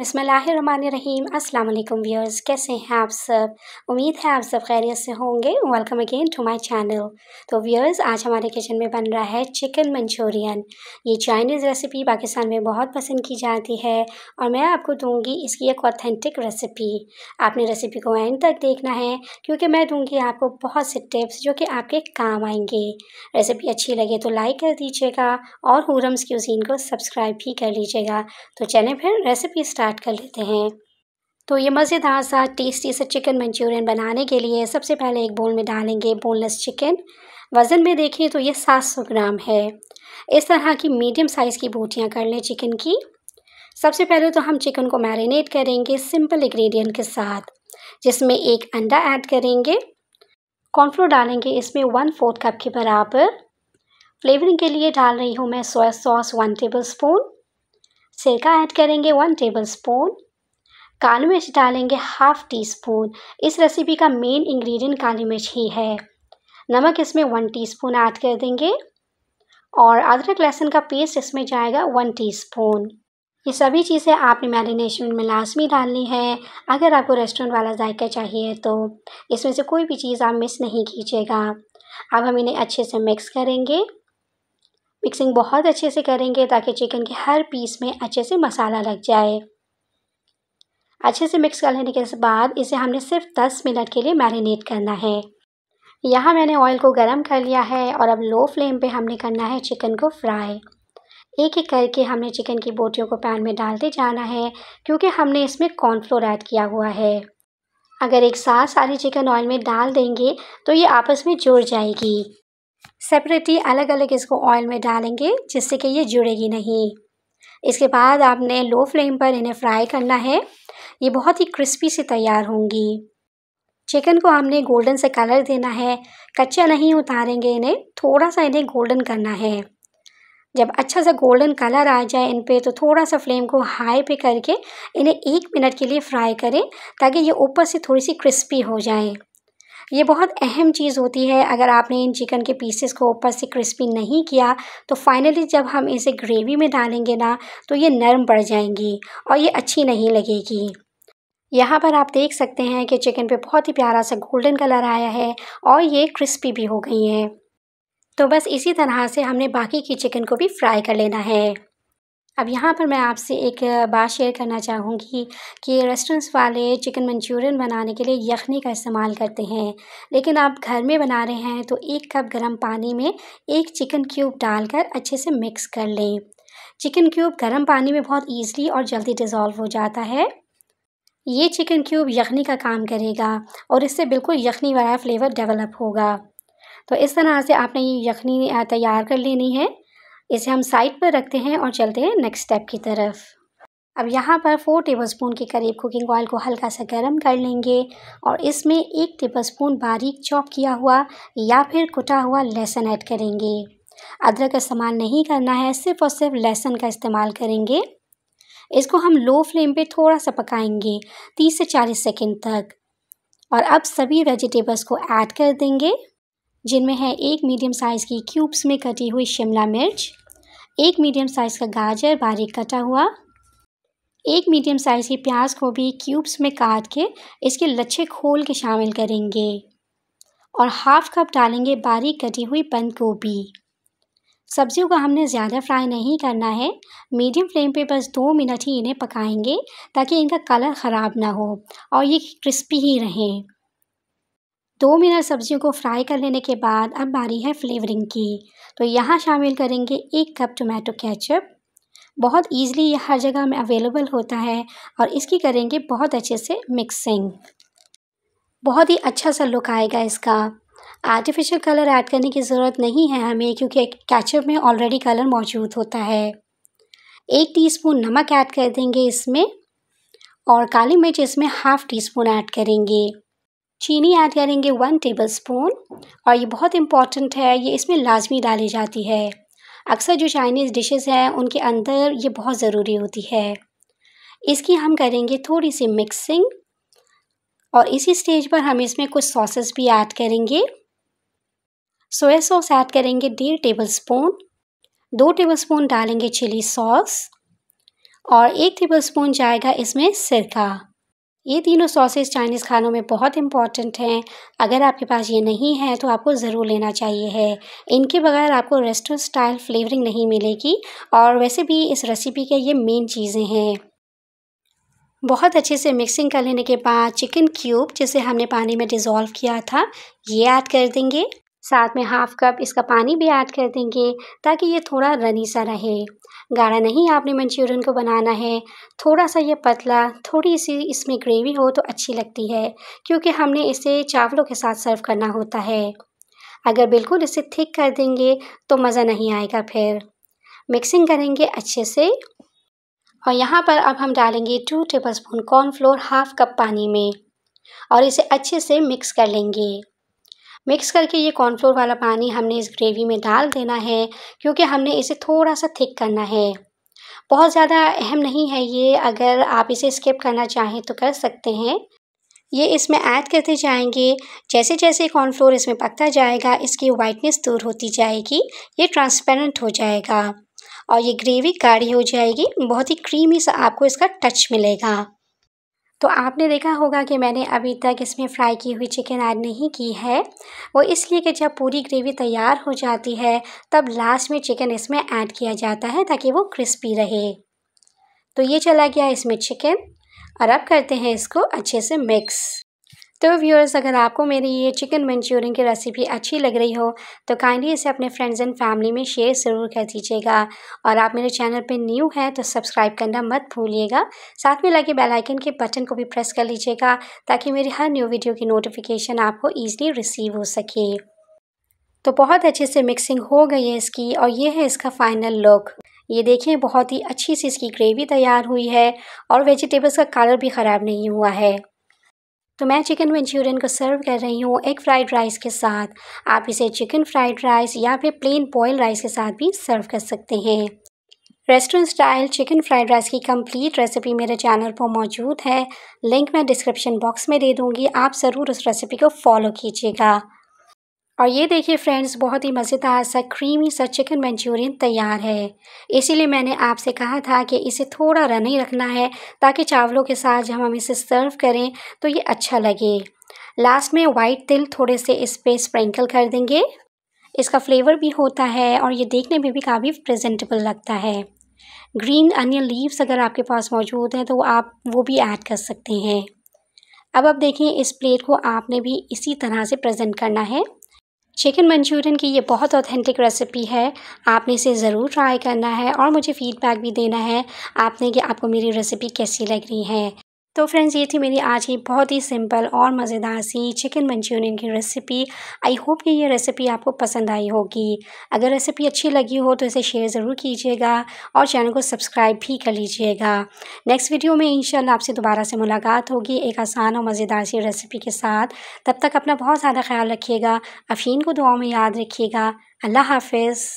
बसमीम अस्सलाम वालेकुम व्यूअर्स कैसे हैं आप सब उम्मीद है आप सब खैरियत से होंगे welcome again to my channel तो व्यूअर्स आज हमारे किचन में बन रहा है चिकन मंचूरियन ये चाइनीज़ रेसिपी पाकिस्तान में बहुत पसंद की जाती है और मैं आपको दूंगी इसकी एक ऑथेंटिक रेसिपी आपने रेसिपी को एंड तक देखना है क्योंकि मैं दूँगी आपको बहुत से टिप्स जो कि आपके काम आएंगे रेसिपी अच्छी लगे तो लाइक कर दीजिएगा और हुरम्स क्यूजीन को सब्सक्राइब भी कर लीजिएगा तो चलें फिर रेसिपी स्टार्ट स्टार्ट कर लेते हैं तो ये मज़ेदार सा टेस्टी सा चिकन मंचूरियन बनाने के लिए सबसे पहले एक बोल में डालेंगे बोनलेस चिकन वज़न में देखें तो ये सात सौ ग्राम है इस तरह की मीडियम साइज़ की बूटियाँ कर लें चिकन की सबसे पहले तो हम चिकन को मैरिनेट करेंगे सिंपल इग्रीडियंट के साथ जिसमें एक अंडा ऐड करेंगे कॉर्नफ्लोर डालेंगे इसमें वन फोर्थ कप के बराबर फ्लेवरिंग के लिए डाल रही हूँ मैं soya sauce one tablespoon सिरका ऐड करेंगे वन टेबल स्पून काली मिर्च डालेंगे हाफ टी स्पून इस रेसिपी का मेन इंग्रेडिएंट काली मिर्च ही है नमक इसमें वन टीस्पून ऐड कर देंगे और अदरक लहसुन का पेस्ट इसमें जाएगा वन टीस्पून ये सभी चीज़ें आपने मैरिनेशन में लाजमी डालनी है अगर आपको रेस्टोरेंट वाला जायका चाहिए तो इसमें से कोई भी चीज़ आप मिस नहीं कीजिएगा अब हम इन्हें अच्छे से मिक्स करेंगे मिक्सिंग बहुत अच्छे से करेंगे ताकि चिकन के हर पीस में अच्छे से मसाला लग जाए अच्छे से मिक्स कर लेने के बाद इसे हमने सिर्फ 10 मिनट के लिए मैरिनेट करना है यहाँ मैंने ऑयल को गर्म कर लिया है और अब लो फ्लेम पे हमने करना है चिकन को फ्राई एक एक करके हमने चिकन की बोटियों को पैन में डालते जाना है क्योंकि हमने इसमें कॉर्नफ्लोर ऐड किया हुआ है अगर एक साथ सारी चिकन ऑयल में डाल देंगे तो ये आपस में जुड़ जाएगी सेपरेटली अलग अलग इसको ऑयल में डालेंगे जिससे कि ये जुड़ेगी नहीं इसके बाद आपने लो फ्लेम पर इन्हें फ्राई करना है ये बहुत ही क्रिस्पी से तैयार होंगी चिकन को हमने गोल्डन से कलर देना है कच्चा नहीं उतारेंगे इन्हें थोड़ा सा इन्हें गोल्डन करना है जब अच्छा सा गोल्डन कलर आ जाए इन पे तो थोड़ा सा फ्लेम को हाई पे करके इन्हें एक मिनट के लिए फ्राई करें ताकि ये ऊपर से थोड़ी सी क्रिस्पी हो जाए ये बहुत अहम चीज़ होती है अगर आपने इन चिकन के पीसेस को ऊपर से क्रिस्पी नहीं किया तो फाइनली जब हम इसे ग्रेवी में डालेंगे ना तो ये नरम पड़ जाएंगी और ये अच्छी नहीं लगेगी यहाँ पर आप देख सकते हैं कि चिकन पे बहुत ही प्यारा सा गोल्डन कलर आया है और ये क्रिस्पी भी हो गई हैं तो बस इसी तरह से हमने बाकी की चिकन को भी फ्राई कर लेना है अब यहाँ पर मैं आपसे एक बात शेयर करना चाहूँगी कि रेस्टोरेंट्स वाले चिकन मंचूरियन बनाने के लिए यखनी का इस्तेमाल करते हैं लेकिन आप घर में बना रहे हैं तो एक कप गर्म पानी में एक चिकन क्यूब डालकर अच्छे से मिक्स कर लें चिकन क्यूब गर्म पानी में बहुत ईज़ली और जल्दी डिज़ोल्व हो जाता है ये चिकन क्यूब यखनी का काम करेगा और इससे बिल्कुल यखनी वाला फ्लेवर डेवलप होगा तो इस तरह से आपने ये यखनी तैयार कर लेनी है इसे हम साइड पर रखते हैं और चलते हैं नेक्स्ट स्टेप की तरफ अब यहाँ पर फोर टेबलस्पून के करीब कुकिंग ऑयल को हल्का सा गर्म कर लेंगे और इसमें एक टेबलस्पून बारीक चॉप किया हुआ या फिर कुटा हुआ लहसुन ऐड करेंगे अदरक का इस्तेमाल नहीं करना है सिर्फ और सिर्फ लहसुन का इस्तेमाल करेंगे इसको हम लो फ्लेम पे थोड़ा सा पकाएंगे तीस से चालीस सेकेंड तक और अब सभी वेजिटेबल्स को ऐड कर देंगे जिनमें है एक मीडियम साइज़ की क्यूब्स में कटी हुई शिमला मिर्च एक मीडियम साइज़ का गाजर बारीक कटा हुआ एक मीडियम साइज़ की प्याज को भी क्यूब्स में काट के इसके लच्छे खोल के शामिल करेंगे और हाफ़ कप डालेंगे बारीक कटी हुई बंद गोभी सब्जियों का हमने ज़्यादा फ्राई नहीं करना है मीडियम फ्लेम पे बस दो मिनट ही इन्हें पकाएंगे ताकि इनका कलर ख़राब ना हो और ये क्रिस्पी ही रहें दो मिनट सब्जियों को फ्राई कर लेने के बाद अब बारी है फ्लेवरिंग की तो यहाँ शामिल करेंगे एक कप टोमेटो केचप बहुत ईजिली ये हर जगह में अवेलेबल होता है और इसकी करेंगे बहुत अच्छे से मिक्सिंग बहुत ही अच्छा सा लुक आएगा इसका आर्टिफिशियल कलर ऐड करने की ज़रूरत नहीं है हमें क्योंकि कैचअप में ऑलरेडी कलर मौजूद होता है एक टीस्पून नमक ऐड कर देंगे इसमें और काली मिर्च इसमें हाफ़ टी स्पून ऐड करेंगे चीनी ऐड करेंगे वन टेबल स्पून और ये बहुत इम्पॉर्टेंट है ये इसमें लाजमी डाली जाती है अक्सर जो चाइनीज़ डिशेस हैं उनके अंदर ये बहुत ज़रूरी होती है इसकी हम करेंगे थोड़ी सी मिक्सिंग और इसी स्टेज पर हम इसमें कुछ सॉसेस भी ऐड करेंगे सोया सॉस ऐड करेंगे डेढ़ टेबल स्पून दो टेबल स्पून डालेंगे चिली सॉस और एक टेबल स्पून जाएगा इसमें सिरका ये तीनों सॉसेज चाइनीज़ खानों में बहुत इंपॉर्टेंट हैं अगर आपके पास ये नहीं है तो आपको ज़रूर लेना चाहिए है इनके बगैर आपको रेस्टोरेंट स्टाइल फ्लेवरिंग नहीं मिलेगी और वैसे भी इस रेसिपी के ये मेन चीज़ें हैं बहुत अच्छे से मिक्सिंग कर लेने के बाद चिकन क्यूब जिसे हमने पानी में डिज़ोल्व किया था ये ऐड कर देंगे साथ में हाफ़ कप इसका पानी भी ऐड कर देंगे ताकि ये थोड़ा रनी सा रहे गाढ़ा नहीं आपने मंचूरियन को बनाना है थोड़ा सा ये पतला थोड़ी सी इसमें ग्रेवी हो तो अच्छी लगती है क्योंकि हमने इसे चावलों के साथ सर्व करना होता है अगर बिल्कुल इसे थिक कर देंगे तो मज़ा नहीं आएगा फिर मिक्सिंग करेंगे अच्छे से और यहाँ पर अब हम डालेंगे two tablespoon cornflour half cup पानी में और इसे अच्छे से मिक्स कर लेंगे मिक्स करके ये कॉर्नफ्लोर वाला पानी हमने इस ग्रेवी में डाल देना है क्योंकि हमने इसे थोड़ा सा थिक करना है बहुत ज़्यादा अहम नहीं है ये अगर आप इसे स्किप करना चाहें तो कर सकते हैं ये इसमें ऐड करते जाएंगे जैसे जैसे कॉर्नफ्लोर इसमें पकता जाएगा इसकी वाइटनेस दूर होती जाएगी ये ट्रांसपेरेंट हो जाएगा और ये ग्रेवी गाढ़ी हो जाएगी बहुत ही क्रीमी सा आपको इसका टच मिलेगा तो आपने देखा होगा कि मैंने अभी तक इसमें फ्राई की हुई चिकन ऐड नहीं की है वो इसलिए कि जब पूरी ग्रेवी तैयार हो जाती है तब लास्ट में चिकन इसमें ऐड किया जाता है ताकि वो क्रिस्पी रहे तो ये चला गया इसमें चिकन और अब करते हैं इसको अच्छे से मिक्स तो व्यूअर्स अगर आपको मेरी ये चिकन मंचूरियन की रेसिपी अच्छी लग रही हो तो काइंडली इसे अपने फ्रेंड्स एंड फैमिली में शेयर ज़रूर कर दीजिएगा और आप मेरे चैनल पे न्यू हैं तो सब्सक्राइब करना मत भूलिएगा साथ में लगे बेल आइकन के बटन को भी प्रेस कर लीजिएगा ताकि मेरी हर न्यू वीडियो की नोटिफिकेशन आपको ईजिली रिसीव हो सके तो बहुत अच्छे से मिक्सिंग हो गई है इसकी और ये है इसका फाइनल लुक ये देखिए बहुत ही अच्छी सी इसकी ग्रेवी तैयार हुई है और वेजिटेबल्स का कलर भी ख़राब नहीं हुआ है तो मैं चिकन मंचूरियन को सर्व कर रही हूँ एक फ्राइड राइस के साथ आप इसे चिकन फ्राइड राइस या फिर प्लेन बॉयल राइस के साथ भी सर्व कर सकते हैं restaurant style chicken fried rice की कंप्लीट रेसिपी मेरे चैनल पर मौजूद है लिंक मैं डिस्क्रिप्शन बॉक्स में दे दूँगी आप ज़रूर उस रेसिपी को फॉलो कीजिएगा और ये देखिए फ्रेंड्स बहुत ही मज़ेदार सा क्रीमी सा चिकन मंचूरियन तैयार है इसीलिए मैंने आपसे कहा था कि इसे थोड़ा रन ही रखना है ताकि चावलों के साथ जब हम इसे सर्व करें तो ये अच्छा लगे लास्ट में वाइट तिल थोड़े से इस पर स्प्रिंकल कर देंगे इसका फ्लेवर भी होता है और ये देखने में भी काफ़ी प्रेजेंटेबल लगता है ग्रीन अनियन लीव्स अगर आपके पास मौजूद हैं तो आप वो भी ऐड कर सकते हैं अब आप देखें इस प्लेट को आपने भी इसी तरह से प्रेजेंट करना है चिकन मंचूरियन की ये बहुत ऑथेंटिक रेसिपी है आपने इसे ज़रूर ट्राई करना है और मुझे फ़ीडबैक भी देना है आपने कि आपको मेरी रेसिपी कैसी लग रही है तो फ्रेंड्स ये थी मेरी आज की बहुत ही सिंपल और मज़ेदार सी चिकन मंचूरियन की रेसिपी आई होप कि ये रेसिपी आपको पसंद आई होगी अगर रेसिपी अच्छी लगी हो तो इसे शेयर ज़रूर कीजिएगा और चैनल को सब्सक्राइब भी कर लीजिएगा नेक्स्ट वीडियो में इंशाल्लाह आपसे दोबारा से मुलाकात होगी एक आसान और मज़ेदार सी रेसिपी के साथ तब तक अपना बहुत ज़्यादा ख्याल रखिएगा अफीन को दुआ में याद रखिएगा अल्लाह हाफिज़